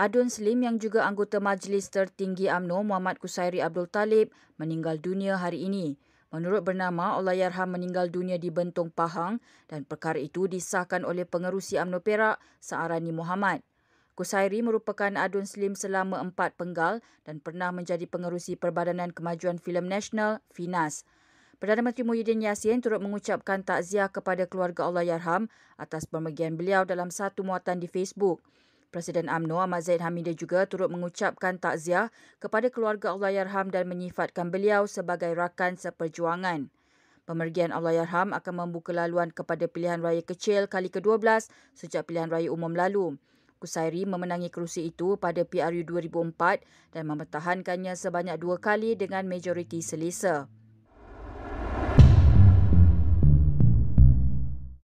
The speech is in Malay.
Adun Slim yang juga anggota Majlis Tertinggi AMNO Muhammad Kusairi Abdul Talib meninggal dunia hari ini. Menurut bernama, yarham meninggal dunia di Bentong Pahang dan perkara itu disahkan oleh pengerusi AMNO Perak, Saarani Muhammad. Kusairi merupakan Adun Slim selama empat penggal dan pernah menjadi pengerusi Perbadanan Kemajuan Filem Nasional, FINAS. Perdana Menteri Muhyiddin Yassin turut mengucapkan takziah kepada keluarga yarham atas pemergian beliau dalam satu muatan di Facebook. Presiden UMNO Ahmad Zaid Hamidah juga turut mengucapkan takziah kepada keluarga Allahyarham dan menyifatkan beliau sebagai rakan seperjuangan. Pemergian Allahyarham akan membuka laluan kepada pilihan raya kecil kali ke-12 sejak pilihan raya umum lalu. Kusairi memenangi kerusi itu pada PRU 2004 dan mempertahankannya sebanyak dua kali dengan majoriti selesa.